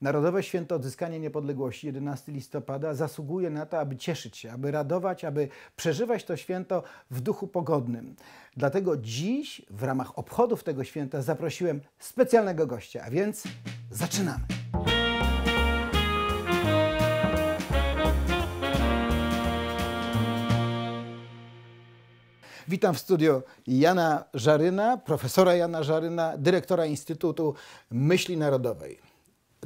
Narodowe Święto Odzyskania Niepodległości 11 listopada zasługuje na to, aby cieszyć się, aby radować, aby przeżywać to święto w duchu pogodnym. Dlatego dziś w ramach obchodów tego święta zaprosiłem specjalnego gościa, a więc zaczynamy. Witam w studiu Jana Żaryna, profesora Jana Żaryna, dyrektora Instytutu Myśli Narodowej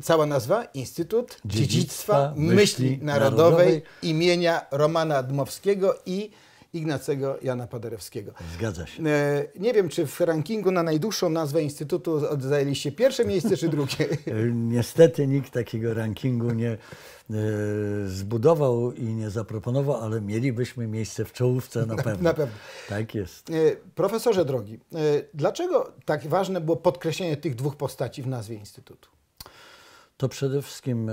cała nazwa Instytut Dziedzictwa, Myśli, Myśli Narodowej, Narodowej imienia Romana Dmowskiego i Ignacego Jana Paderewskiego. Zgadza się. E, nie wiem, czy w rankingu na najdłuższą nazwę Instytutu zajęliście pierwsze miejsce czy drugie? E, niestety nikt takiego rankingu nie e, zbudował i nie zaproponował, ale mielibyśmy miejsce w czołówce na pewno. Na pewno. Tak jest. Profesorze drogi, dlaczego tak ważne było podkreślenie tych dwóch postaci w nazwie Instytutu? To przede wszystkim e,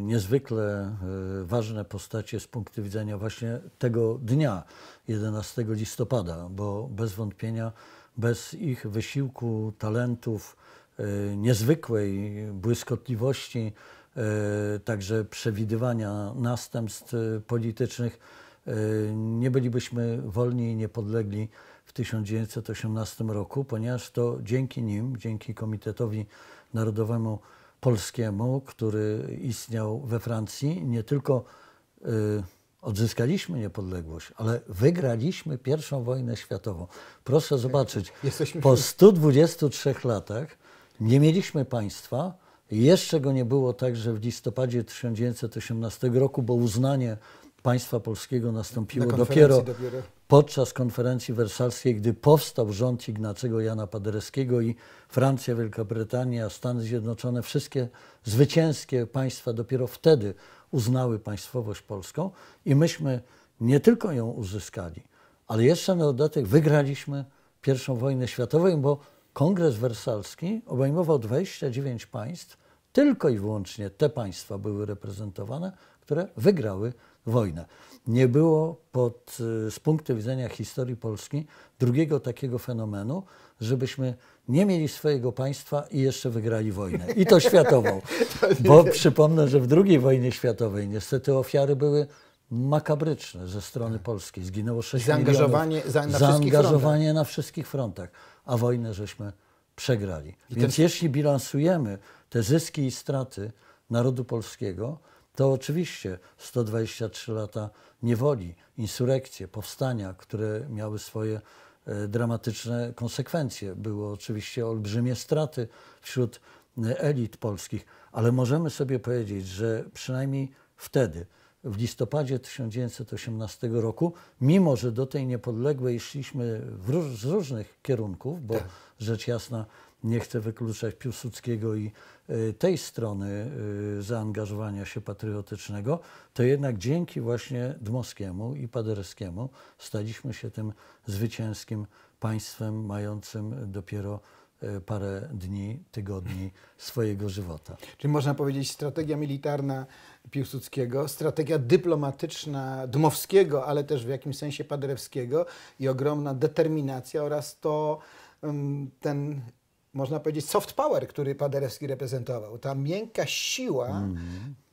niezwykle e, ważne postacie z punktu widzenia właśnie tego dnia, 11 listopada, bo bez wątpienia bez ich wysiłku, talentów, e, niezwykłej błyskotliwości, także przewidywania następstw politycznych, nie bylibyśmy wolni i niepodlegli w 1918 roku, ponieważ to dzięki nim, dzięki Komitetowi Narodowemu polskiemu, który istniał we Francji, nie tylko y, odzyskaliśmy niepodległość, ale wygraliśmy pierwszą wojnę światową. Proszę zobaczyć, Jesteśmy... po 123 latach nie mieliśmy państwa, jeszcze go nie było także w listopadzie 1918 roku, bo uznanie państwa polskiego nastąpiło dopiero, dopiero podczas konferencji wersalskiej, gdy powstał rząd Ignacego Jana Paderewskiego i Francja, Wielka Brytania, Stany Zjednoczone, wszystkie zwycięskie państwa dopiero wtedy uznały państwowość polską i myśmy nie tylko ją uzyskali, ale jeszcze na dodatek wygraliśmy I wojnę światową, bo Kongres Wersalski obejmował 29 państw, tylko i wyłącznie te państwa były reprezentowane, które wygrały wojnę nie było pod, y, z punktu widzenia historii Polski drugiego takiego fenomenu, żebyśmy nie mieli swojego państwa i jeszcze wygrali wojnę. I to światową. Bo przypomnę, że w II wojnie światowej niestety ofiary były makabryczne ze strony tak. polskiej. Zginęło 6 zaangażowanie, milionów. Na zaangażowanie na wszystkich frontach. A wojnę żeśmy przegrali. I Więc ten... jeśli bilansujemy te zyski i straty narodu polskiego, to oczywiście 123 lata niewoli, insurekcje, powstania, które miały swoje e, dramatyczne konsekwencje. Były oczywiście olbrzymie straty wśród e, elit polskich, ale możemy sobie powiedzieć, że przynajmniej wtedy, w listopadzie 1918 roku, mimo że do tej niepodległej szliśmy róż, z różnych kierunków, bo tak. rzecz jasna nie chcę wykluczać Piłsudskiego i e, tej strony e, zaangażowania się patriotycznego, to jednak dzięki właśnie Dmowskiemu i Paderewskiemu staliśmy się tym zwycięskim państwem mającym dopiero e, parę dni, tygodni swojego żywota. Czyli można powiedzieć strategia militarna Piłsudskiego, strategia dyplomatyczna Dmowskiego, ale też w jakimś sensie Paderewskiego i ogromna determinacja oraz to mm, ten można powiedzieć, soft power, który Paderewski reprezentował. Ta miękka siła mm -hmm.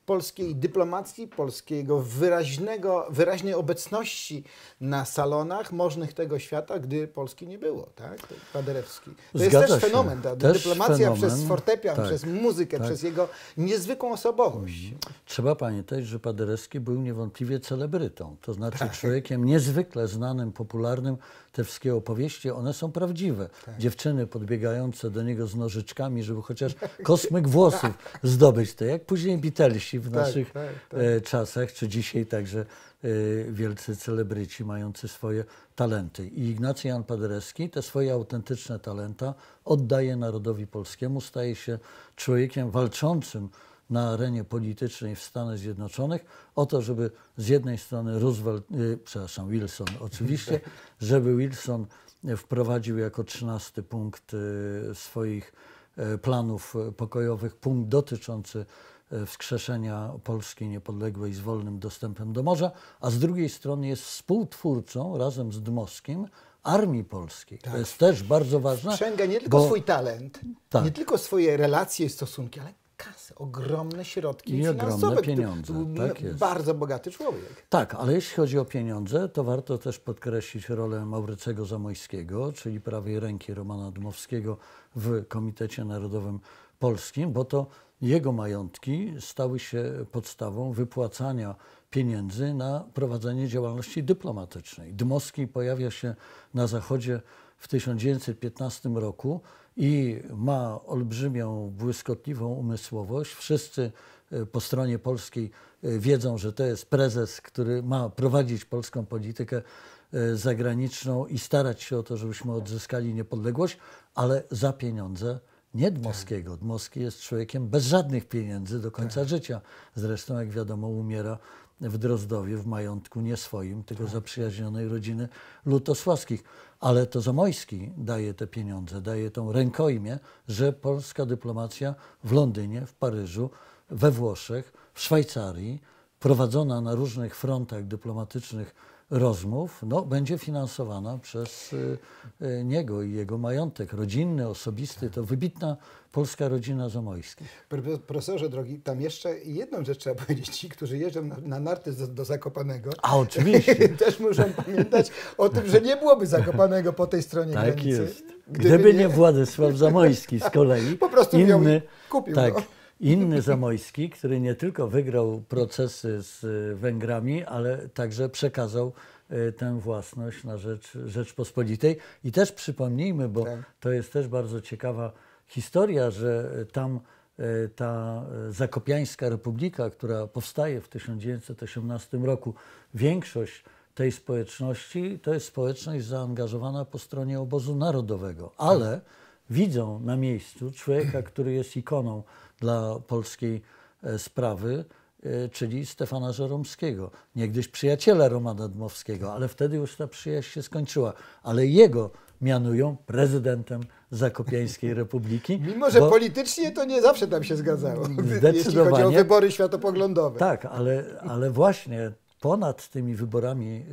polskiej dyplomacji, polskiego wyraźnego, wyraźnej obecności na salonach możnych tego świata, gdy Polski nie było, tak? Paderewski. To Zgadza jest też się. fenomen, ta też dyplomacja fenomen. przez fortepian, tak. przez muzykę, tak. przez jego niezwykłą osobowość. Mhm. Trzeba pamiętać, że Paderewski był niewątpliwie celebrytą, to znaczy tak. człowiekiem niezwykle znanym, popularnym, te wszystkie opowieści, one są prawdziwe. Tak. Dziewczyny podbiegające do niego z nożyczkami, żeby chociaż tak. kosmyk włosów zdobyć. To jak później Beatlesi w tak, naszych tak, tak, e, czasach, czy dzisiaj także e, wielcy celebryci mający swoje talenty. I Ignacy Jan Paderewski te swoje autentyczne talenta oddaje narodowi polskiemu, staje się człowiekiem walczącym na arenie politycznej w Stanach Zjednoczonych o to, żeby z jednej strony Roosevelt, y, przepraszam, Wilson oczywiście, żeby Wilson wprowadził jako trzynasty punkt y, swoich y, planów pokojowych punkt dotyczący wskrzeszenia Polski niepodległej z wolnym dostępem do morza, a z drugiej strony jest współtwórcą razem z Dmowskim Armii Polskiej. Tak. To jest też bardzo ważne. Sprzęga nie tylko bo... swój talent, tak. nie tylko swoje relacje i stosunki, ale ogromne środki I ogromne pieniądze. Tak jest. Bardzo bogaty człowiek. Tak, ale jeśli chodzi o pieniądze, to warto też podkreślić rolę Maurycego Zamojskiego, czyli prawej ręki Romana Dmowskiego w Komitecie Narodowym Polskim, bo to jego majątki stały się podstawą wypłacania pieniędzy na prowadzenie działalności dyplomatycznej. Dmowski pojawia się na zachodzie w 1915 roku i ma olbrzymią, błyskotliwą umysłowość. Wszyscy e, po stronie polskiej e, wiedzą, że to jest prezes, który ma prowadzić polską politykę e, zagraniczną i starać się o to, żebyśmy odzyskali niepodległość, ale za pieniądze nie Dmowskiego. Tak. Dmowski jest człowiekiem bez żadnych pieniędzy do końca tak. życia. Zresztą, jak wiadomo, umiera w Drozdowie, w majątku nie swoim, tylko tak. zaprzyjaźnionej rodziny Lutosławskich. Ale to Zamojski daje te pieniądze, daje tą rękojmię, że polska dyplomacja w Londynie, w Paryżu, we Włoszech, w Szwajcarii, prowadzona na różnych frontach dyplomatycznych rozmów no, będzie finansowana przez y, y, niego i jego majątek rodzinny, osobisty. To wybitna polska rodzina Zamojskich. Profesorze drogi, tam jeszcze jedną rzecz trzeba powiedzieć. Ci, którzy jeżdżą na, na narty do, do, Zakopanego, A, oczywiście. też muszą pamiętać o tym, że nie byłoby Zakopanego po tej stronie tak granicy. Jest. Gdyby, gdyby nie... nie Władysław Zamojski z kolei. po prostu inny, miał, kupił tak, go no. Inny Zamojski, który nie tylko wygrał procesy z e, Węgrami, ale także przekazał e, tę własność na rzecz Rzeczpospolitej. I też przypomnijmy, bo tak. to jest też bardzo ciekawa historia, że e, tam ta Zakopiańska Republika, która powstaje w 1918 roku, większość tej społeczności to jest społeczność zaangażowana po stronie obozu narodowego, ale tak. widzą na miejscu człowieka, który jest ikoną dla polskiej e, sprawy, e, czyli Stefana Żeromskiego, niegdyś przyjaciela Romana Dmowskiego, ale wtedy już ta przyjaźń się skończyła. Ale jego mianują prezydentem Zakopiańskiej Republiki. Mimo, że bo... politycznie to nie zawsze tam się zgadzało, jeśli chodzi o wybory światopoglądowe. Tak, ale, ale właśnie ponad tymi wyborami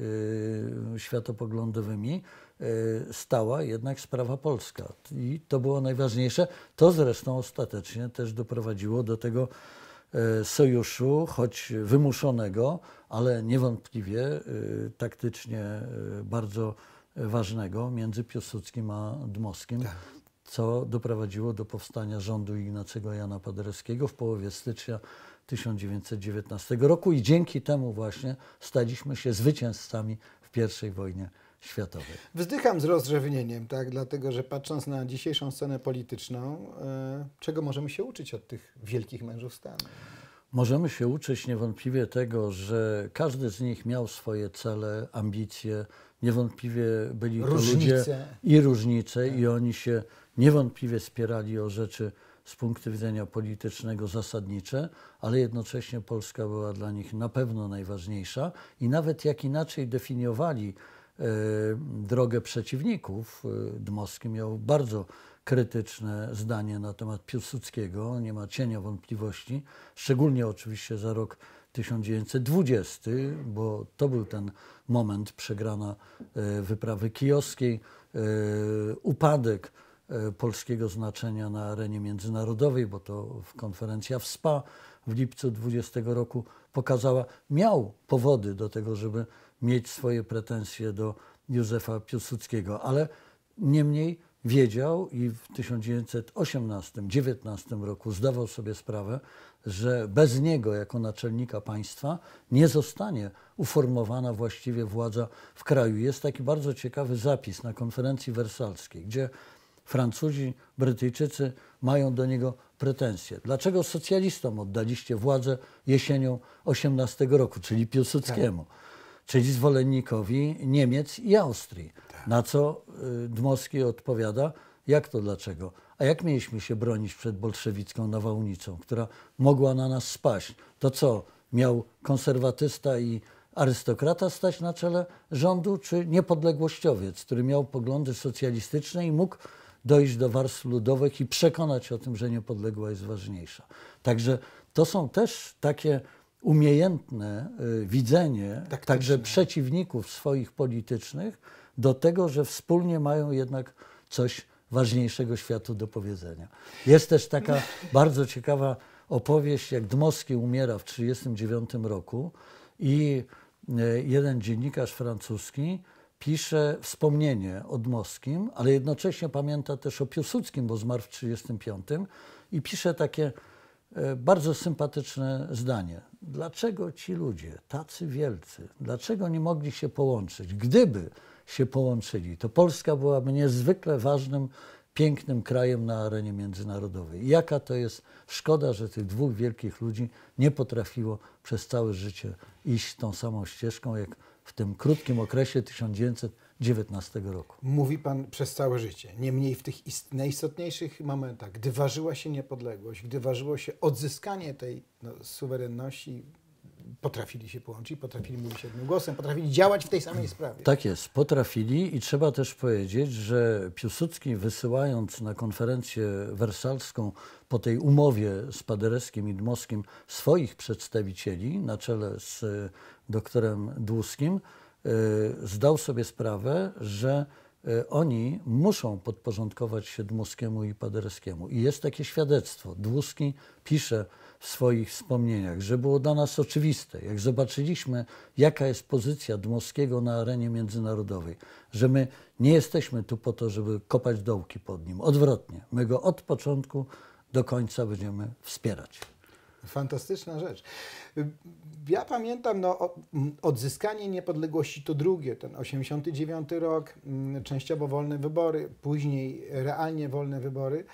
yy, światopoglądowymi yy, stała jednak sprawa polska. I to było najważniejsze. To zresztą ostatecznie też doprowadziło do tego yy, sojuszu, choć wymuszonego, ale niewątpliwie taktycznie bardzo ważnego między Piłsudskim a Dmowskim. Tak. Co doprowadziło do powstania rządu Ignacego Jana Paderewskiego w połowie stycznia 1919 roku i dzięki temu właśnie staliśmy się zwycięzcami w I wojnie światowej. Wzdycham z rozrzewnieniem, tak? dlatego że patrząc na dzisiejszą scenę polityczną, e, czego możemy się uczyć od tych wielkich mężów stanu? Możemy się uczyć niewątpliwie tego, że każdy z nich miał swoje cele, ambicje, niewątpliwie byli różnice. to ludzie i różnice tak. i oni się niewątpliwie spierali o rzeczy z punktu widzenia politycznego zasadnicze, ale jednocześnie Polska była dla nich na pewno najważniejsza i nawet jak inaczej definiowali y, drogę przeciwników, e, Dmowski miał bardzo krytyczne zdanie na temat Piłsudskiego, nie ma cienia wątpliwości, szczególnie oczywiście za rok 1920, bo to był ten moment przegrana e, wyprawy kijowskiej, upadek E, polskiego znaczenia na arenie międzynarodowej, bo to konferencja w SPA w lipcu 20 roku pokazała, miał powody do tego, żeby mieć swoje pretensje do Józefa Piłsudskiego, ale niemniej wiedział i w 1918-19 roku zdawał sobie sprawę, że bez niego jako naczelnika państwa nie zostanie uformowana właściwie władza w kraju. Jest taki bardzo ciekawy zapis na konferencji wersalskiej, gdzie Francuzi, Brytyjczycy mają do niego pretensje. Dlaczego socjalistom oddaliście władzę jesienią 18 roku, czyli Piłsudskiemu, tak. czyli zwolennikowi Niemiec i Austrii? Tak. Na co y, Dmowski odpowiada, jak to dlaczego? A jak mieliśmy się bronić przed bolszewicką nawałnicą, która mogła na nas spaść? To co, miał konserwatysta i arystokrata stać na czele rządu, czy niepodległościowiec, który miał poglądy socjalistyczne i mógł dojść do warstw ludowych i przekonać o tym, że niepodległa jest ważniejsza. Także to są też takie umiejętne y, widzenie Taktyczne. także przeciwników swoich politycznych do tego, że wspólnie mają jednak coś ważniejszego światu do powiedzenia. Jest też taka bardzo ciekawa opowieść, jak Dmowski umiera w 1939 roku i y, jeden dziennikarz francuski pisze wspomnienie o Moskim, ale jednocześnie pamięta też o Piłsudskim, bo zmarł w 1935 i pisze takie e, bardzo sympatyczne zdanie. Dlaczego ci ludzie, tacy wielcy, dlaczego nie mogli się połączyć? Gdyby się połączyli, to Polska byłaby niezwykle ważnym, pięknym krajem na arenie międzynarodowej. jaka to jest szkoda, że tych dwóch wielkich ludzi nie potrafiło przez całe życie iść tą samą ścieżką, jak w tym krótkim okresie 1919 roku. Mówi Pan przez całe życie. Niemniej w tych ist, najistotniejszych momentach, gdy ważyła się niepodległość, gdy ważyło się odzyskanie tej no, suwerenności, potrafili się połączyć, potrafili mówić jednym głosem, potrafili działać w tej samej sprawie. Tak jest, potrafili i trzeba też powiedzieć, że Piłsudski wysyłając na konferencję wersalską po tej umowie z Paderewskim i Dmowskim swoich przedstawicieli na czele z e, doktorem Dłuskim, e, zdał sobie sprawę, że e, oni muszą podporządkować się Dmowskiemu i Paderewskiemu. I jest takie świadectwo. Dłuski pisze w swoich wspomnieniach, że było dla nas oczywiste, jak zobaczyliśmy, jaka jest pozycja Dmowskiego na arenie międzynarodowej, że my nie jesteśmy tu po to, żeby kopać dołki pod nim. Odwrotnie, my go od początku do końca będziemy wspierać. Fantastyczna rzecz. Ja pamiętam no, odzyskanie niepodległości to drugie, ten 89 rok, mm, częściowo wolne wybory, później realnie wolne wybory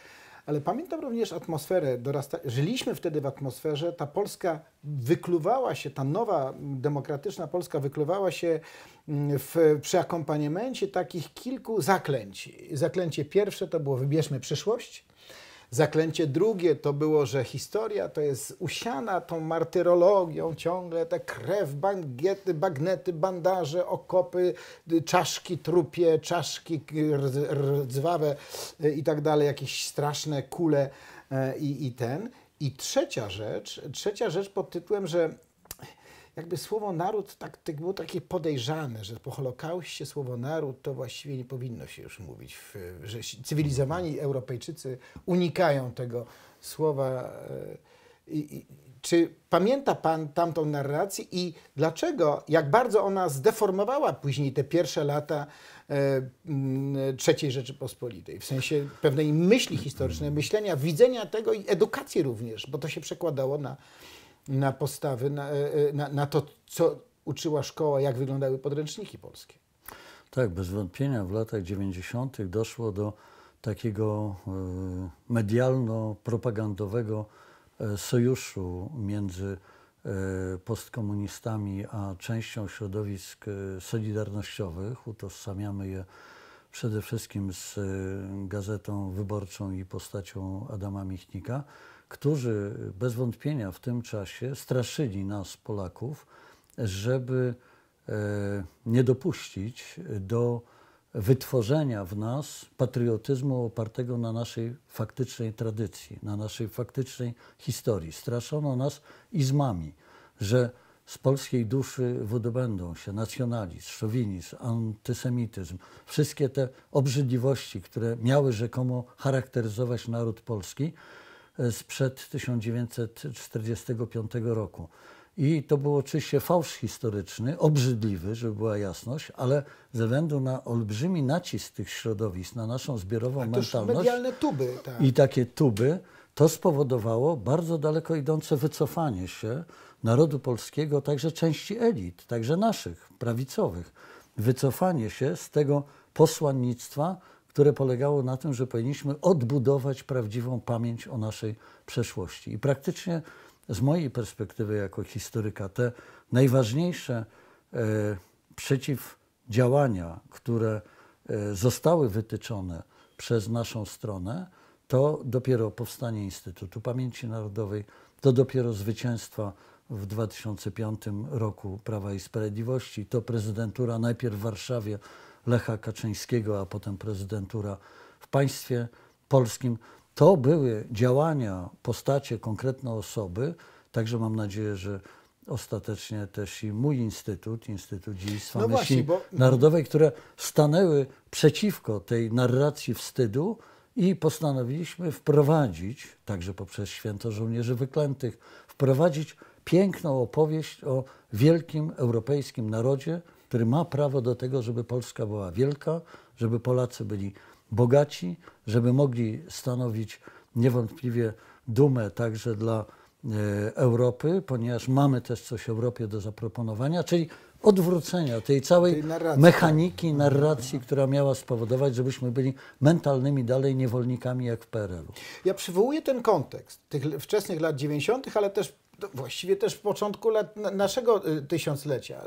ale pamiętam również atmosferę. Dorasta... Żyliśmy wtedy w atmosferze, ta Polska wykluwała się, ta nowa demokratyczna Polska wykluwała się mm, w, przy akompaniamencie takich kilku zaklęć. Zaklęcie pierwsze to było wybierzmy przyszłość, Zaklęcie drugie to było, że historia to jest usiana tą martyrologią, ciągle te krew, bangiety, bagnety, bandaże, okopy, y, czaszki trupie, czaszki rdzwawe y, i tak dalej, jakieś straszne kule e, i, i ten. I trzecia rzecz, trzecia rzecz pod tytułem, że jakby słowo naród tak, tak było takie podejrzane, że po Holokauście słowo naród to właściwie nie powinno się już mówić, że cywilizowani mhm. Europejczycy unikają tego słowa. E, I, i, czy pamięta Pan tamtą narrację i dlaczego, jak bardzo ona zdeformowała później te pierwsze lata e, III Rzeczypospolitej, w sensie pewnej myśli historycznej, myślenia, widzenia tego i edukacji również, bo to się przekładało na, na postawy, na, e, e, na, na to, co uczyła szkoła, jak wyglądały podręczniki polskie. Tak, bez wątpienia w latach 90. doszło do takiego e, medialno-propagandowego sojuszu między postkomunistami a częścią środowisk solidarnościowych. Utożsamiamy je przede wszystkim z gazetą wyborczą i postacią Adama Michnika którzy bez wątpienia w tym czasie straszyli nas, Polaków, żeby e, nie dopuścić do wytworzenia w nas patriotyzmu opartego na naszej faktycznej tradycji, na naszej faktycznej historii. Straszono nas izmami, że z polskiej duszy wydobędą się nacjonalizm, szowinizm, antysemityzm, wszystkie te obrzydliwości, które miały rzekomo charakteryzować naród polski, sprzed 1945 roku. I to był oczywiście fałsz historyczny, obrzydliwy, żeby była jasność, ale ze względu na olbrzymi nacisk tych środowisk, na naszą zbiorową mentalność. medialne tuby. Tak. I takie tuby, to spowodowało bardzo daleko idące wycofanie się narodu polskiego, także części elit, także naszych, prawicowych. Wycofanie się z tego posłannictwa, które polegało na tym, że powinniśmy odbudować prawdziwą pamięć o naszej przeszłości. I praktycznie z mojej perspektywy jako historyka te najważniejsze e, przeciwdziałania, które e, zostały wytyczone przez naszą stronę, to dopiero powstanie Instytutu Pamięci Narodowej, to dopiero zwycięstwa w 2005 roku Prawa i Sprawiedliwości, to prezydentura najpierw w Warszawie, Lecha Kaczyńskiego, a potem prezydentura w państwie polskim. To były działania, postacie, konkretne osoby. Także mam nadzieję, że ostatecznie też i mój instytut, Instytut Dziedzictwa no Myśli bo... Narodowej, które stanęły przeciwko tej narracji wstydu i postanowiliśmy wprowadzić, także poprzez Święto Żołnierzy Wyklętych, wprowadzić piękną opowieść o wielkim europejskim narodzie, który ma prawo do tego, żeby Polska była wielka, żeby Polacy byli bogaci, żeby mogli stanowić niewątpliwie dumę także dla e, Europy, ponieważ mamy też coś Europie do zaproponowania, czyli odwrócenia tej całej tej narracji. mechaniki, tak. narracji, która miała spowodować, żebyśmy byli mentalnymi dalej niewolnikami jak w PRL-u. Ja przywołuję ten kontekst tych wczesnych lat 90., ale też to właściwie też w początku lat naszego y, tysiąclecia,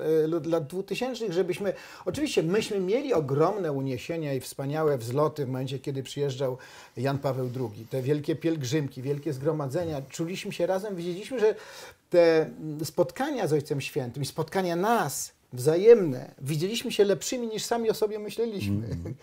y, lat dwutysięcznych, żebyśmy, oczywiście myśmy mieli ogromne uniesienia i wspaniałe wzloty w momencie, kiedy przyjeżdżał Jan Paweł II, te wielkie pielgrzymki, wielkie zgromadzenia, czuliśmy się razem, widzieliśmy, że te mm, spotkania z Ojcem Świętym i spotkania nas wzajemne, widzieliśmy się lepszymi niż sami o sobie myśleliśmy. Mm.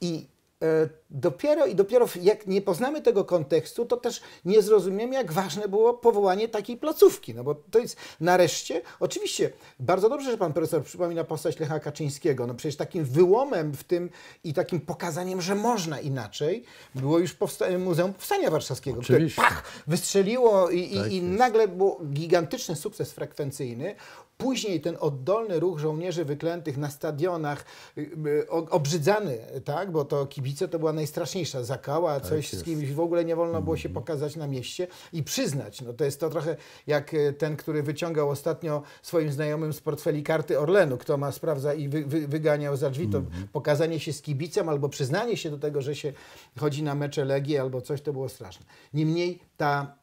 I E, dopiero i dopiero jak nie poznamy tego kontekstu, to też nie zrozumiemy, jak ważne było powołanie takiej placówki. No bo to jest nareszcie, oczywiście, bardzo dobrze, że pan profesor przypomina postać Lecha Kaczyńskiego. No przecież takim wyłomem w tym i takim pokazaniem, że można inaczej, było już powsta Muzeum Powstania Warszawskiego, oczywiście. które pach, wystrzeliło i, i, tak i nagle był gigantyczny sukces frekwencyjny. Później ten oddolny ruch żołnierzy wyklętych na stadionach, y, y, obrzydzany, tak, bo to kibice to była najstraszniejsza zakała, tak coś tak z kimś w ogóle nie wolno było się mhm. pokazać na mieście i przyznać. No to jest to trochę jak y, ten, który wyciągał ostatnio swoim znajomym z portfeli karty Orlenu, kto ma sprawdza i wy, wy, wyganiał za drzwi, to mhm. pokazanie się z kibicem albo przyznanie się do tego, że się chodzi na mecze Legii albo coś, to było straszne. Niemniej ta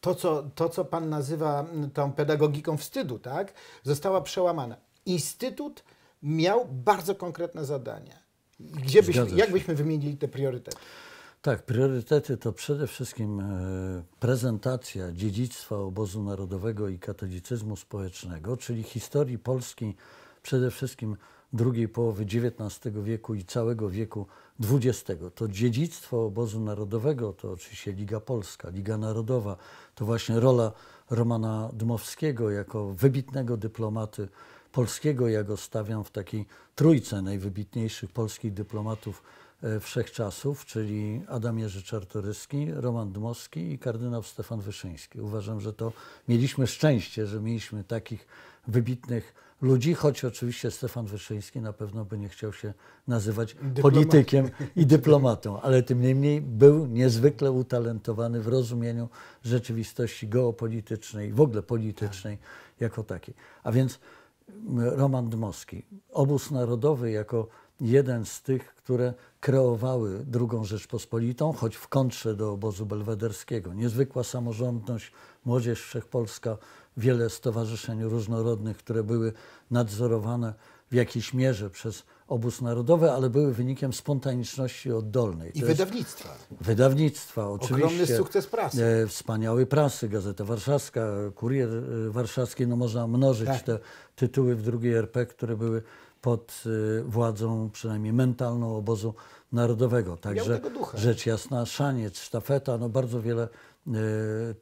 to co, to, co pan nazywa mm, tą pedagogiką wstydu, tak, została przełamana. Instytut miał bardzo konkretne zadania. Gdzie jak byśmy wymienili te priorytety? Tak, priorytety to przede wszystkim e, prezentacja dziedzictwa obozu narodowego i katolicyzmu społecznego, czyli historii Polski przede wszystkim drugiej połowy XIX wieku i całego wieku XX. To dziedzictwo obozu narodowego to oczywiście Liga Polska, Liga Narodowa, to właśnie rola Romana Dmowskiego jako wybitnego dyplomaty polskiego. Ja go stawiam w takiej trójce najwybitniejszych polskich dyplomatów e, wszechczasów, czyli Adam Jerzy Czartoryski, Roman Dmowski i kardynał Stefan Wyszyński. Uważam, że to mieliśmy szczęście, że mieliśmy takich wybitnych ludzi, choć oczywiście Stefan Wyszyński na pewno by nie chciał się nazywać politykiem i dyplomatą, ale tym niemniej był niezwykle utalentowany w rozumieniu rzeczywistości geopolitycznej, w ogóle politycznej jako takiej. A więc mm, Roman Dmowski, obóz narodowy jako jeden z tych, które kreowały II Rzeczpospolitą, choć w kontrze do obozu belwederskiego. Niezwykła samorządność, Młodzież Wszechpolska, wiele stowarzyszeń różnorodnych, które były nadzorowane w jakiejś mierze przez obóz narodowy, ale były wynikiem spontaniczności oddolnej. I to wydawnictwa. Wydawnictwa, oczywiście. Ogromny sukces prasy. E, wspaniałej prasy, Gazeta Warszawska, Kurier e, Warszawski, no można mnożyć tak. te tytuły w drugiej RP, które były pod y, władzą przynajmniej mentalną obozu narodowego. Także rzecz jasna, szaniec, sztafeta, no bardzo wiele y,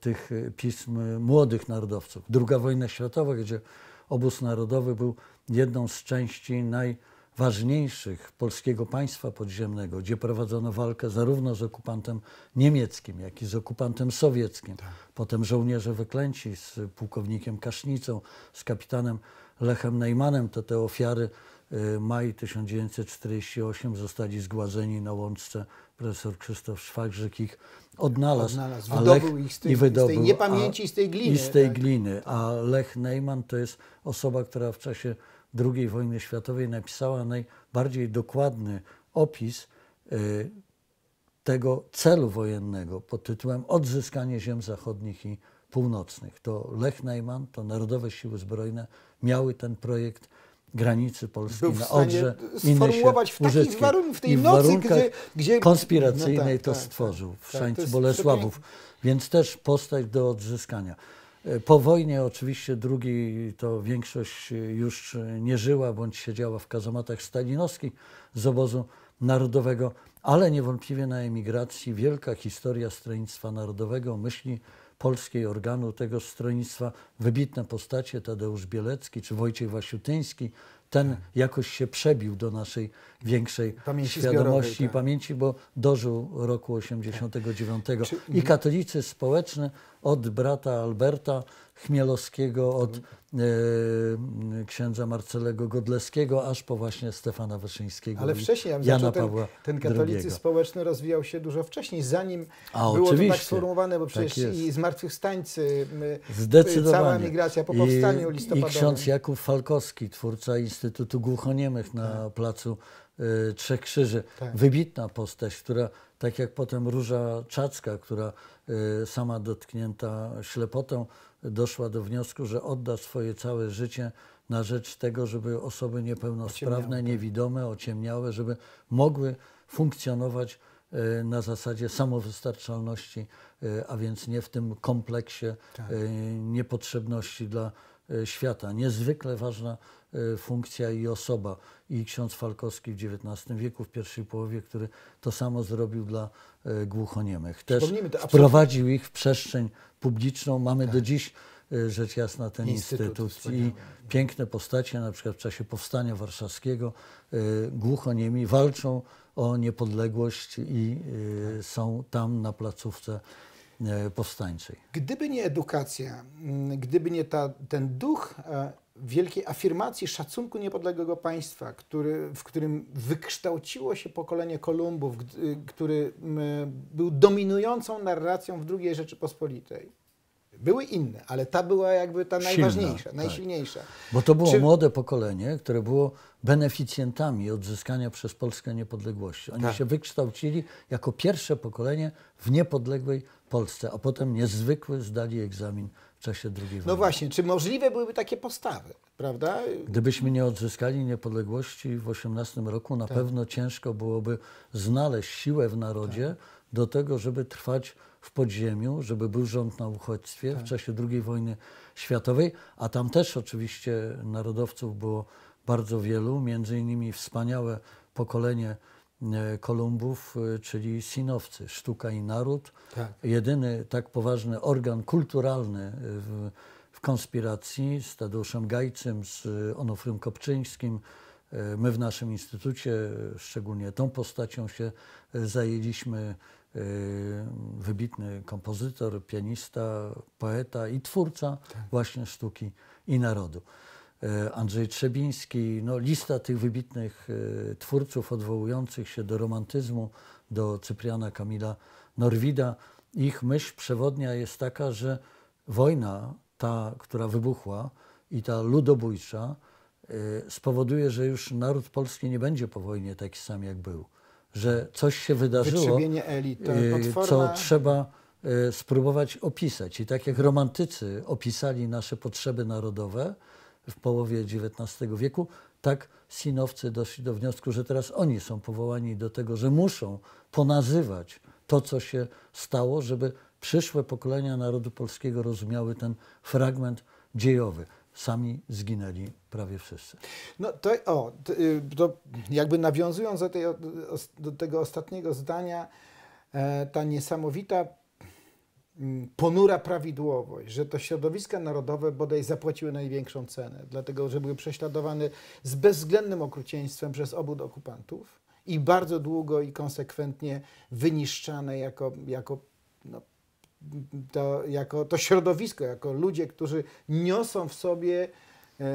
tych pism młodych narodowców. Druga wojna światowa, gdzie obóz narodowy był jedną z części najważniejszych polskiego państwa podziemnego, gdzie prowadzono walkę zarówno z okupantem niemieckim, jak i z okupantem sowieckim. Tak. Potem żołnierze wyklęci z pułkownikiem Kasznicą, z kapitanem Lechem Neymanem, to te ofiary y, maj 1948 zostali zgładzeni na łączce profesor Krzysztof Szwagrzyk ich odnalazł. odnalazł wydobył Lech, ich z, tej, wydobył, z tej niepamięci, a, z tej gliny. I z tej tak? gliny. A Lech Neyman to jest osoba, która w czasie II wojny światowej napisała najbardziej dokładny opis y, tego celu wojennego pod tytułem Odzyskanie ziem zachodnich i północnych. To Lech Neyman, to Narodowe Siły Zbrojne miały ten projekt granicy polskiej na Odrze. sformułować w takich warunkach, w tej I w nocy, gdzie, gdzie... konspiracyjnej no tak, to tak, stworzył tak, Wszańc tak, Bolesławów. Więc też postać do odzyskania. E, po wojnie oczywiście drugi to większość e, już nie żyła bądź siedziała w kazamatach stalinowskich z obozu narodowego, ale niewątpliwie na emigracji wielka historia Stronnictwa Narodowego myśli polskiej organu tego stronnictwa, wybitne postacie Tadeusz Bielecki czy Wojciech Wasiutyński, ten jakoś się przebił do naszej większej pamięci świadomości i tak. pamięci, bo dożył roku 89. Czy... Tak. I katolicy społeczny od brata Alberta Chmielowskiego, od y, księdza Marcelego Godleskiego, aż po właśnie Stefana Wyszyńskiego. Ale wcześniej, ja Jana ten, Pawła ten katolicy społeczny rozwijał się dużo wcześniej, zanim A, było to tak sformułowane, bo przecież tak i zmartwychwstańcy, y, Zdecydowanie. cała migracja po powstaniu I, listopadowym. I ksiądz Jakub Falkowski, twórca Instytutu Instytutu Głuchoniemych na tak. placu y, Trzech Krzyży. Tak. Wybitna postać, która, tak jak potem Róża Czacka, która y, sama dotknięta ślepotą, doszła do wniosku, że odda swoje całe życie na rzecz tego, żeby osoby niepełnosprawne, ociemniałe. Tak. niewidome, ociemniałe, żeby mogły funkcjonować y, na zasadzie samowystarczalności, y, a więc nie w tym kompleksie tak. Y, niepotrzebności dla E, świata. Niezwykle ważna e, funkcja i osoba. I ksiądz Falkowski w XIX wieku, w pierwszej połowie, który to samo zrobił dla e, głuchoniemych. Też wprowadził ich w przestrzeń publiczną. Mamy tak. do dziś rzecz jasna ten instytut, instytut i piękne postacie, na przykład w czasie Powstania Warszawskiego głuchoniemi walczą o niepodległość i są tam na placówce E, powstańczej. Gdyby nie edukacja, mm, gdyby nie ta, ten duch e, wielkiej afirmacji szacunku niepodległego państwa, który, w którym wykształciło się pokolenie Kolumbów, y, który był dominującą narracją w II Rzeczypospolitej. Były inne, ale ta była jakby ta Silna, najważniejsza, tak. najsilniejsza. Tak. Bo to było Czy... młode pokolenie, które było beneficjentami odzyskania przez Polskę niepodległości. Oni tak. się wykształcili jako pierwsze pokolenie w niepodległej Polsce, a potem niezwykły zdali egzamin w czasie II wojny. No właśnie, czy możliwe byłyby takie postawy, prawda? Gdybyśmy nie odzyskali niepodległości w 18 roku, na tak. pewno ciężko byłoby znaleźć siłę w narodzie tak. do tego, żeby trwać w podziemiu, żeby był rząd na uchodźstwie tak. w czasie II wojny światowej, a tam też oczywiście narodowców było bardzo wielu, między innymi wspaniałe pokolenie E, Kolumbów, e, czyli Sinowcy, Sztuka i Naród. Tak. Jedyny tak poważny organ kulturalny e, w, w konspiracji z Tadeuszem Gajcym, z Onofrym Kopczyńskim. My w naszym instytucie szczególnie tą postacią się zajęliśmy. Wybitny kompozytor, pianista, poeta i twórca tak. właśnie sztuki i narodu. E, Andrzej Trzebiński, no, lista tych wybitnych e, twórców odwołujących się do romantyzmu, do Cypriana Kamila Norwida. Ich myśl przewodnia jest taka, że wojna, ta, która wybuchła i ta ludobójcza, e, spowoduje, że już naród polski nie będzie po wojnie taki sam jak był. Że coś się wydarzyło, co trzeba spróbować opisać. I tak jak romantycy opisali nasze potrzeby narodowe, w połowie XIX wieku, tak sinowcy doszli do wniosku, że teraz oni są powołani do tego, że muszą ponazywać to, co się stało, żeby przyszłe pokolenia narodu polskiego rozumiały ten fragment dziejowy. Sami zginęli prawie wszyscy. No to, o, to y, jakby nawiązując do, tej, do tego ostatniego zdania, e, ta niesamowita Mm, ponura prawidłowość, że to środowiska narodowe bodaj zapłaciły największą cenę, dlatego że były prześladowane z bezwzględnym okrucieństwem przez obóz okupantów i bardzo długo i konsekwentnie wyniszczane jako, jako no, to, jako to środowisko, jako ludzie, którzy niosą w sobie e,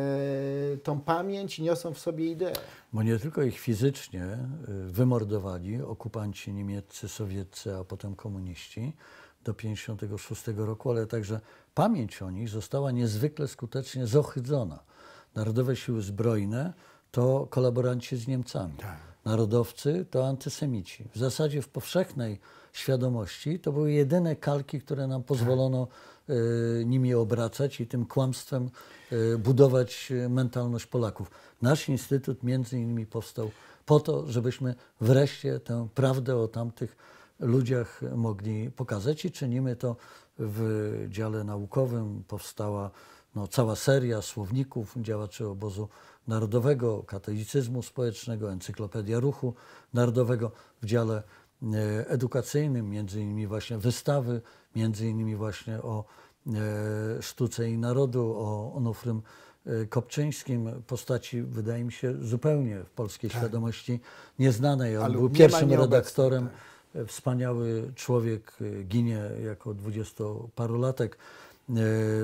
tą pamięć, niosą w sobie ideę. Bo nie tylko ich fizycznie e, wymordowali okupanci niemieccy, sowieccy, a potem komuniści, do 1956 roku, ale także pamięć o nich została niezwykle skutecznie zohydzona. Narodowe Siły Zbrojne to kolaboranci z Niemcami. Tak. Narodowcy to antysemici. W zasadzie w powszechnej świadomości to były jedyne kalki, które nam pozwolono y, nimi obracać i tym kłamstwem y, budować e, mentalność Polaków. Nasz instytut między innymi powstał po to, żebyśmy wreszcie tę prawdę o tamtych ludziach mogli pokazać i czynimy to w dziale naukowym. Powstała no, cała seria słowników działaczy obozu narodowego, katolicyzmu społecznego, encyklopedia ruchu narodowego w dziale e, edukacyjnym, między innymi właśnie wystawy, między innymi właśnie o e, sztuce i narodu, o Onufrym e, Kopczyńskim, postaci wydaje mi się zupełnie w polskiej tak. świadomości nieznanej. On Ale był pierwszym redaktorem. Tak Wspaniały człowiek e, ginie jako dwudziestoparolatek e,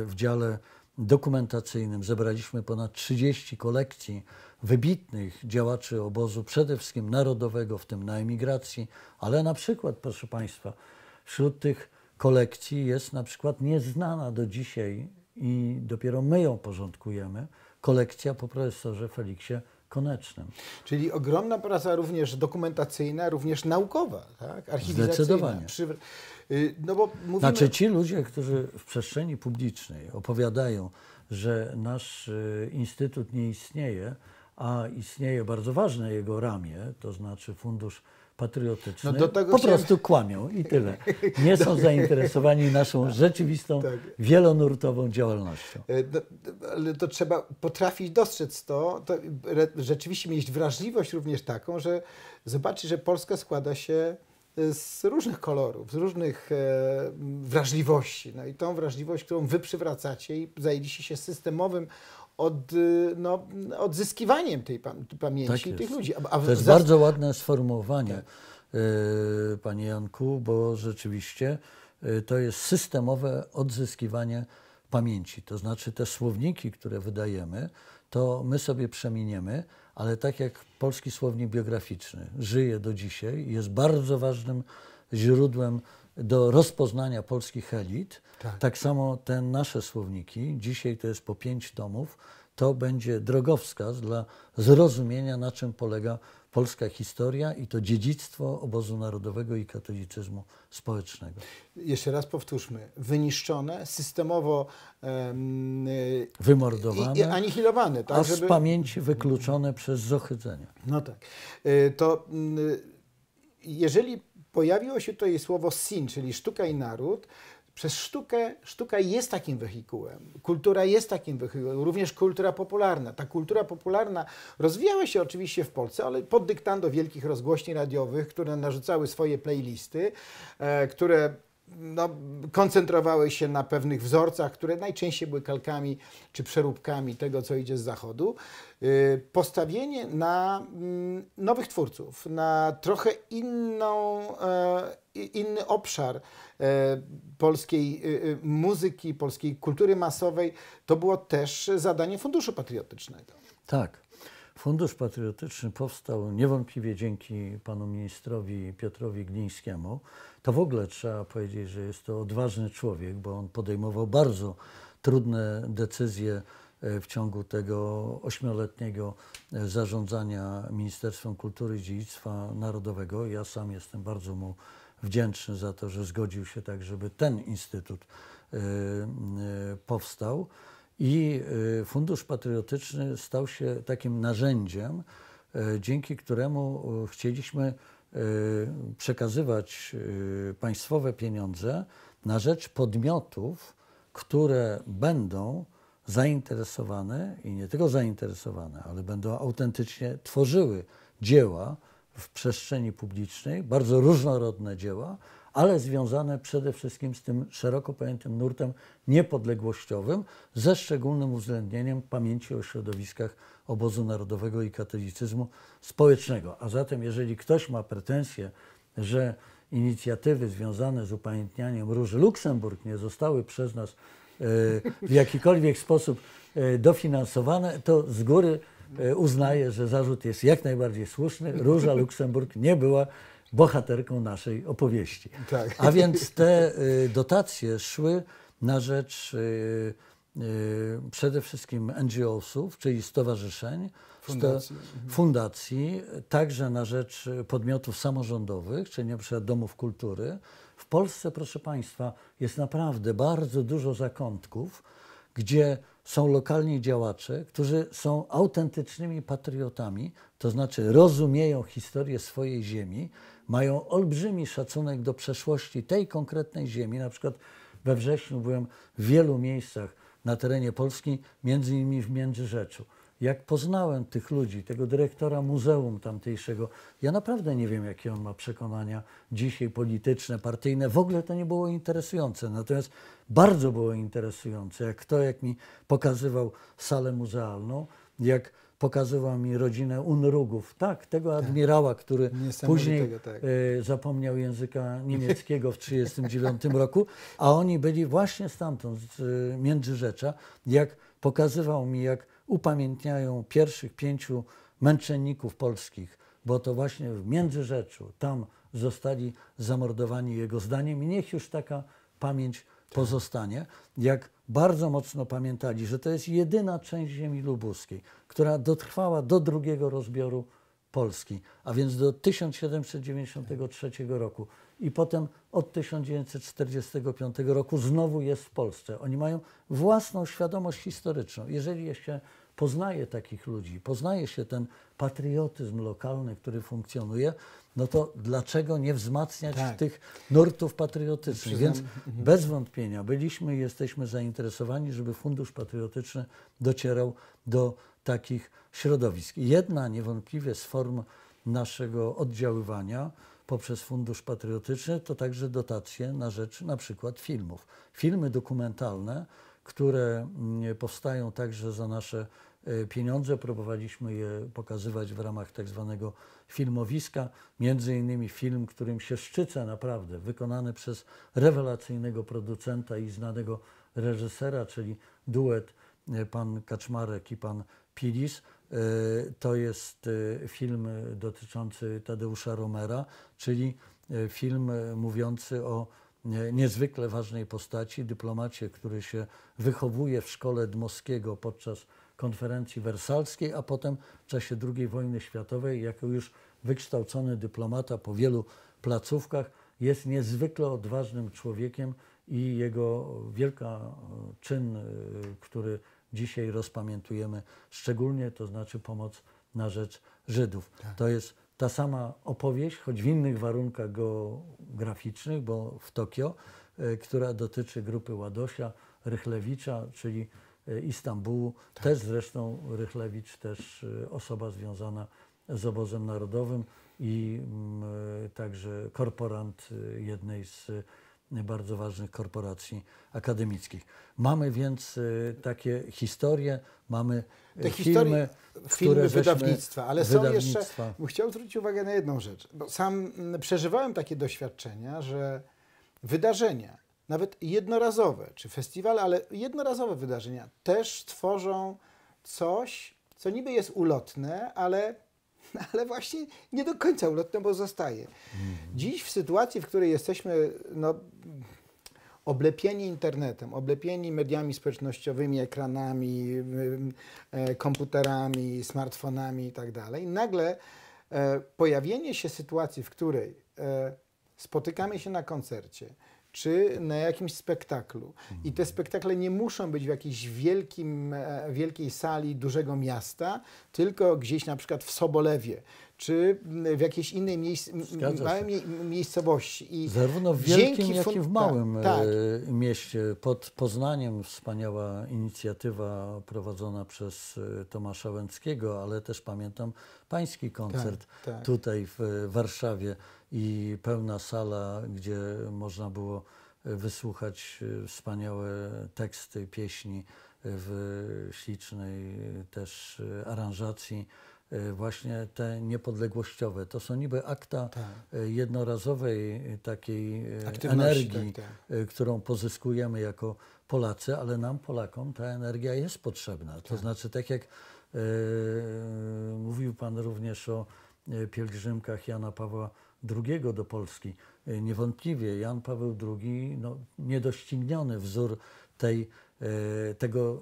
w dziale dokumentacyjnym. Zebraliśmy ponad 30 kolekcji wybitnych działaczy obozu, przede wszystkim narodowego, w tym na emigracji, ale na przykład, proszę Państwa, wśród tych kolekcji jest na przykład nieznana do dzisiaj i dopiero my ją porządkujemy, kolekcja po profesorze Feliksie Czyli ogromna praca również dokumentacyjna, również naukowa, tak? archiwizacyjna. Zdecydowanie. Przy... Y, no bo mówimy... Znaczy ci ludzie, którzy w przestrzeni publicznej opowiadają, że nasz y, instytut nie istnieje, a istnieje bardzo ważne jego ramię, to znaczy Fundusz no po prostu kłamią i tyle. Nie są zainteresowani naszą tak. rzeczywistą, tak. wielonurtową działalnością. E, no, ale to trzeba potrafić dostrzec to, to rzeczywiście mieć wrażliwość również taką, że zobaczy, że Polska składa się e, z różnych kolorów, z różnych e, wrażliwości. No i tą wrażliwość, którą wy przywracacie i zajęliście się systemowym od, y, no, odzyskiwaniem tej pamięci tak tych ludzi. A, a to jest bardzo ładne sformułowanie, tak. Y, panie Janku, bo rzeczywiście y, to jest systemowe odzyskiwanie pamięci. To znaczy te słowniki, które wydajemy, to my sobie przeminiemy, ale tak jak polski słownik biograficzny żyje do dzisiaj, jest bardzo ważnym źródłem do rozpoznania polskich elit. Tak. tak. samo te nasze słowniki, dzisiaj to jest po pięć tomów, to będzie drogowskaz dla zrozumienia, na czym polega polska historia i to dziedzictwo obozu narodowego i katolicyzmu społecznego. Jeszcze raz powtórzmy, wyniszczone, systemowo um, wymordowane, i, anihilowane. Tak, a żeby... z pamięci wykluczone przez zohydzenie. No tak. E, to mm, e, jeżeli pojawiło się tutaj słowo sin, czyli sztuka i naród. Przez sztukę, sztuka jest takim wehikułem, kultura jest takim wehikułem, również kultura popularna. Ta kultura popularna rozwijała się oczywiście w Polsce, ale pod dyktando wielkich rozgłośni radiowych, które narzucały swoje playlisty, e, które no, koncentrowały się na pewnych wzorcach, które najczęściej były kalkami czy przeróbkami tego, co idzie z zachodu. Y, postawienie na mm, nowych twórców, na trochę inną, e, inny obszar e, polskiej y, y, muzyki, polskiej kultury masowej, to było też zadanie Funduszu Patriotycznego. Tak. Fundusz Patriotyczny powstał niewątpliwie dzięki panu ministrowi Piotrowi Glińskiemu. To w ogóle trzeba powiedzieć, że jest to odważny człowiek, bo on podejmował bardzo trudne decyzje e, w ciągu tego ośmioletniego e, zarządzania Ministerstwem Kultury i Dziedzictwa Narodowego. Ja sam jestem bardzo mu wdzięczny za to, że zgodził się tak, żeby ten instytut e, powstał. I y, Fundusz Patriotyczny stał się takim narzędziem, y, dzięki któremu y, chcieliśmy przekazywać państwowe pieniądze na rzecz podmiotów, które będą zainteresowane i nie tylko zainteresowane, ale będą autentycznie tworzyły dzieła w przestrzeni publicznej, bardzo różnorodne dzieła, ale związane przede wszystkim z tym szeroko pojętym nurtem niepodległościowym, ze szczególnym uwzględnieniem pamięci o środowiskach obozu narodowego i katolicyzmu społecznego. A zatem, jeżeli ktoś ma pretensje, że inicjatywy związane z upamiętnianiem Róży Luksemburg nie zostały przez nas e, w jakikolwiek sposób e, dofinansowane, to z góry e, uznaje, że zarzut jest jak najbardziej słuszny. Róża Luksemburg nie była bohaterką naszej opowieści. Tak. A więc te y, dotacje szły na rzecz y, y, przede wszystkim NGO-sów, czyli stowarzyszeń, fundacji. fundacji, także na rzecz podmiotów samorządowych, czyli np. domów kultury. W Polsce, proszę Państwa, jest naprawdę bardzo dużo zakątków, gdzie są lokalni działacze, którzy są autentycznymi patriotami, to znaczy rozumieją historię swojej ziemi, mają olbrzymi szacunek do przeszłości tej konkretnej ziemi. Na przykład we wrześniu byłem w wielu miejscach na terenie Polski, między innymi w Międzyrzeczu jak poznałem tych ludzi, tego dyrektora muzeum tamtejszego, ja naprawdę nie wiem, jakie on ma przekonania dzisiaj polityczne, partyjne. W ogóle to nie było interesujące. Natomiast bardzo było interesujące, jak to, jak mi pokazywał salę muzealną, jak pokazywał mi rodzinę Unrugów, tak, tego tak. admirała, który później tak. y, zapomniał języka niemieckiego w 1939 roku, a oni byli właśnie stamtąd, z y, Międzyrzecza, jak pokazywał mi, jak upamiętniają pierwszych pięciu męczenników polskich, bo to właśnie w Międzyrzeczu, tam zostali zamordowani jego zdaniem i niech już taka pamięć tak. pozostanie, jak bardzo mocno pamiętali, że to jest jedyna część ziemi lubuskiej, która dotrwała do drugiego rozbioru Polski, a więc do 1793 roku. I potem od 1945 roku znowu jest w Polsce. Oni mają własną świadomość historyczną. Jeżeli się poznaje takich ludzi, poznaje się ten patriotyzm lokalny, który funkcjonuje, no to dlaczego nie wzmacniać tak. tych nurtów patriotycznych? Więc mhm. bez wątpienia byliśmy i jesteśmy zainteresowani, żeby Fundusz Patriotyczny docierał do takich środowisk. Jedna niewątpliwie z form naszego oddziaływania poprzez Fundusz Patriotyczny to także dotacje na rzecz na przykład filmów. Filmy dokumentalne, które mm, powstają także za nasze E, pieniądze, próbowaliśmy je pokazywać w ramach tak zwanego filmowiska, między innymi film, którym się szczyca naprawdę, wykonany przez rewelacyjnego producenta i znanego reżysera, czyli duet e, pan Kaczmarek i pan Pilis. E, to jest film dotyczący Tadeusza Romera, czyli film mówiący o niezwykle ważnej postaci, dyplomacie, który się wychowuje w szkole Dmowskiego podczas konferencji wersalskiej, a potem w czasie II wojny światowej, jako już wykształcony dyplomata po wielu placówkach, jest niezwykle odważnym człowiekiem i jego wielka e, czyn, e, który dzisiaj rozpamiętujemy szczególnie, to znaczy pomoc na rzecz Żydów. Tak. To jest ta sama opowieść, choć w innych warunkach geograficznych, bo w Tokio, e, która dotyczy grupy Ładosia, Rychlewicza, czyli Y, Istambułu, tak. też zresztą Rychlewicz, też y, osoba związana z obozem narodowym i mm, y, także korporant jednej z bardzo ważnych korporacji akademickich. Mamy więc takie historie, mamy Te filmy, filmy wydawnictwa, ale wydawnictwa. są jeszcze. Chciałem zwrócić uwagę na jedną rzecz, bo no, sam mm, przeżywałem takie doświadczenia, że wydarzenia, nawet jednorazowe, czy festiwale, ale jednorazowe wydarzenia też tworzą coś, co niby jest ulotne, ale, ale właśnie nie do końca ulotne, bo zostaje. Mhm. Dziś w sytuacji, w której jesteśmy no, oblepieni internetem, oblepieni mediami społecznościowymi, ekranami, e, komputerami, smartfonami itd., tak nagle e, pojawienie się sytuacji, w której e, spotykamy się na koncercie, czy na jakimś spektaklu. I te spektakle nie muszą być w jakiejś wielkim, e, wielkiej sali dużego miasta, tylko gdzieś na przykład w Sobolewie, czy w jakiejś innej miejsc, małej miejscowości. I Zarówno w wielkim, jak i w małym tak, tak. E, mieście. Pod Poznaniem wspaniała inicjatywa prowadzona przez e, Tomasza Łęckiego, ale też pamiętam pański koncert tak, tutaj w e, Warszawie i pełna sala, gdzie można było wysłuchać wspaniałe teksty, pieśni w ślicznej też aranżacji. Y, właśnie te niepodległościowe. To są niby akta tak. Y, jednorazowej y, takiej energii, tak, tak. którą pozyskujemy jako Polacy, ale nam Polakom ta energia jest potrzebna. To tak. znaczy, tak jak mówił Pan również o pielgrzymkach Jana Pawła II do Polski. Niewątpliwie Jan Paweł II, no, niedościgniony wzór tej, tego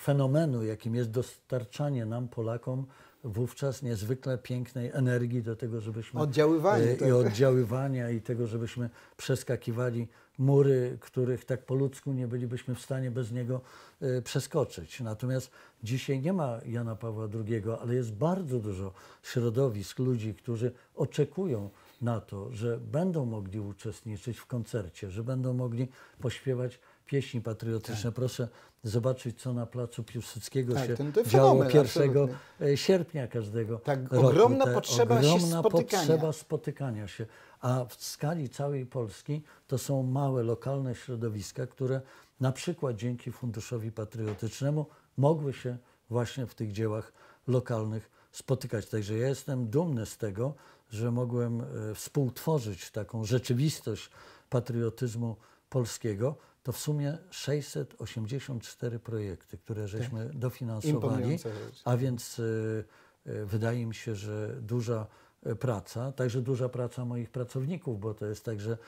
fenomenu, jakim jest dostarczanie nam Polakom wówczas niezwykle pięknej energii do tego, żebyśmy... Oddziaływania. E, I tak. oddziaływania i tego, żebyśmy przeskakiwali mury, których tak po ludzku nie bylibyśmy w stanie bez niego e, przeskoczyć. Natomiast dzisiaj nie ma Jana Pawła II, ale jest bardzo dużo środowisk, ludzi, którzy oczekują na to, że będą mogli uczestniczyć w koncercie, że będą mogli pośpiewać pieśni patriotyczne. Tak. Proszę zobaczyć, co na Placu Piłsudskiego tak, się ten, działo 1 absolutnie. sierpnia każdego tak, roku. Ogromna, potrzeba, ogromna spotykania. potrzeba spotykania się. A w skali całej Polski to są małe, lokalne środowiska, które na przykład dzięki Funduszowi Patriotycznemu mogły się właśnie w tych dziełach lokalnych spotykać. Także ja jestem dumny z tego, że mogłem e, współtworzyć taką rzeczywistość patriotyzmu polskiego, to w sumie 684 projekty, które tak. żeśmy tak. dofinansowali, a więc e, e, wydaje mi się, że duża e, praca, także duża praca moich pracowników, bo to jest także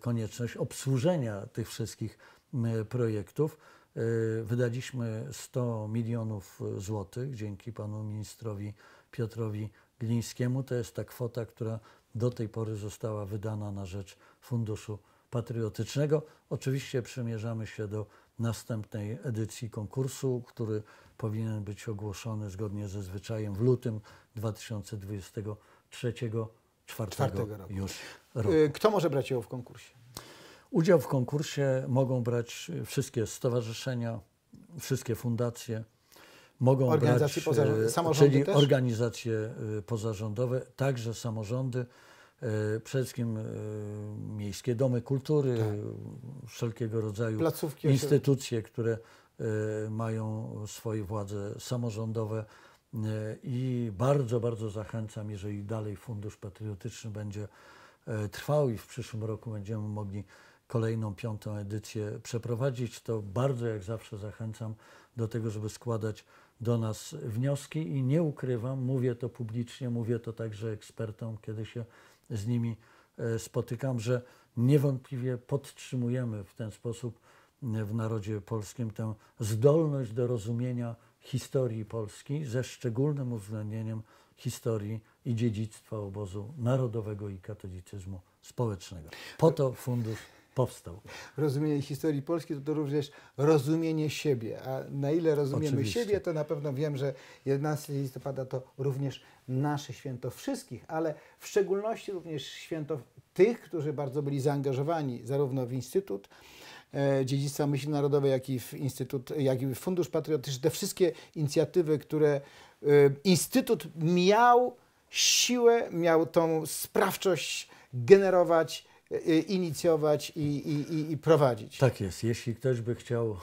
konieczność obsłużenia tych wszystkich projektów. Wydaliśmy 100 milionów złotych dzięki panu ministrowi Piotrowi Glińskiemu. To jest ta kwota, która do tej pory została wydana na rzecz Funduszu patriotycznego. Oczywiście przymierzamy się do następnej edycji konkursu, który powinien być ogłoszony zgodnie ze zwyczajem w lutym 2023 2024 roku. już y, roku. Kto może brać udział w konkursie? Udział w konkursie mogą brać wszystkie stowarzyszenia, wszystkie fundacje, mogą organizacje brać y, czyli organizacje y, pozarządowe, także samorządy. E, przede wszystkim e, miejskie domy kultury, tak. wszelkiego rodzaju Placówki instytucje, które e, mają swoje władze samorządowe. I bardzo, bardzo zachęcam, jeżeli dalej Fundusz Patriotyczny będzie trwał i w przyszłym roku będziemy mogli kolejną, piątą edycję przeprowadzić, to bardzo jak zawsze zachęcam do tego, żeby składać do nas wnioski i nie ukrywam, mówię to publicznie, mówię to także ekspertom, kiedy się z nimi e, spotykam, że niewątpliwie podtrzymujemy w ten sposób e, w narodzie polskim tę zdolność do rozumienia historii Polski ze szczególnym uwzględnieniem historii i dziedzictwa obozu narodowego i katolicyzmu społecznego. Po to fundusz powstał. Rozumienie historii Polski to, to również rozumienie siebie, a na ile rozumiemy Oczywiście. siebie, to na pewno wiem, że 11 listopada to również nasze święto wszystkich, ale w szczególności również święto tych, którzy bardzo byli zaangażowani zarówno w Instytut e, Dziedzictwa Myśli Narodowej, jak i w Instytut, jak i w Fundusz Patriotyczny, te wszystkie inicjatywy, które e, Instytut miał siłę, miał tą sprawczość generować Y, inicjować i, i, i, prowadzić. Tak jest. Jeśli ktoś by chciał e,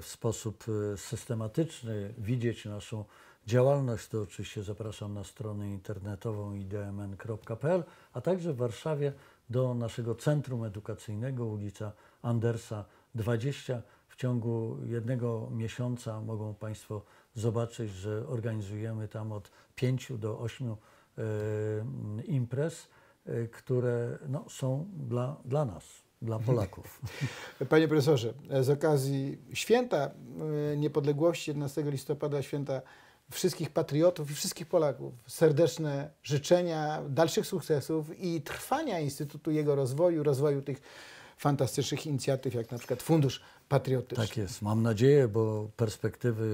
w sposób e, systematyczny widzieć naszą działalność, to oczywiście zapraszam na stronę internetową idmn.pl, a także w Warszawie do naszego centrum edukacyjnego ulica Andersa 20. W ciągu jednego miesiąca mogą Państwo zobaczyć, że organizujemy tam od 5 do 8 e, imprez Y, które no, są dla, dla nas, dla Polaków. Panie profesorze, e, z okazji święta e, niepodległości 11 listopada, święta wszystkich patriotów i wszystkich Polaków serdeczne życzenia dalszych sukcesów i trwania Instytutu, jego rozwoju, rozwoju tych fantastycznych inicjatyw, jak na przykład Fundusz Patriotyczny. Tak jest, mam nadzieję, bo perspektywy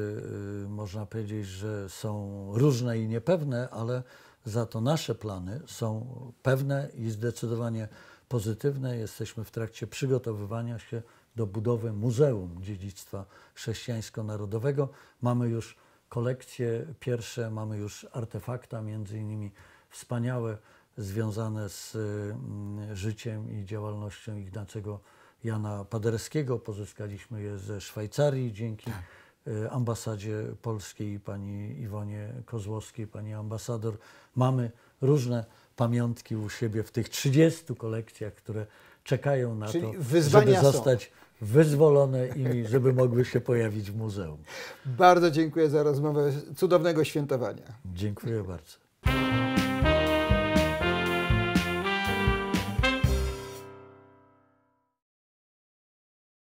y, można powiedzieć, że są różne i niepewne, ale za to nasze plany są pewne i zdecydowanie pozytywne. Jesteśmy w trakcie przygotowywania się do budowy Muzeum Dziedzictwa Chrześcijańsko-Narodowego. Mamy już kolekcje pierwsze, mamy już artefakta, między innymi wspaniałe, związane z mm, życiem i działalnością Ignacego Jana Paderskiego. Pozyskaliśmy je ze Szwajcarii dzięki tak. E, ambasadzie polskiej, pani Iwonie Kozłowskiej, pani ambasador. Mamy różne pamiątki u siebie w tych 30 kolekcjach, które czekają na Czyli to, żeby zostać są. wyzwolone i żeby mogły się pojawić w muzeum. Bardzo dziękuję za rozmowę. Cudownego świętowania. Dziękuję bardzo.